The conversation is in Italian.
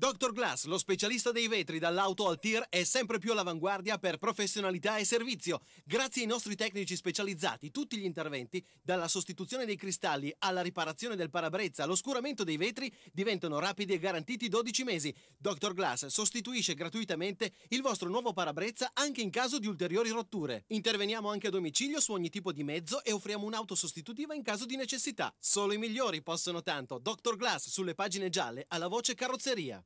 Dr. Glass, lo specialista dei vetri dall'auto al tir, è sempre più all'avanguardia per professionalità e servizio. Grazie ai nostri tecnici specializzati, tutti gli interventi, dalla sostituzione dei cristalli alla riparazione del parabrezza all'oscuramento dei vetri, diventano rapidi e garantiti 12 mesi. Dr. Glass sostituisce gratuitamente il vostro nuovo parabrezza anche in caso di ulteriori rotture. Interveniamo anche a domicilio su ogni tipo di mezzo e offriamo un'auto sostitutiva in caso di necessità. Solo i migliori possono tanto. Dr. Glass sulle pagine gialle alla voce carrozzeria.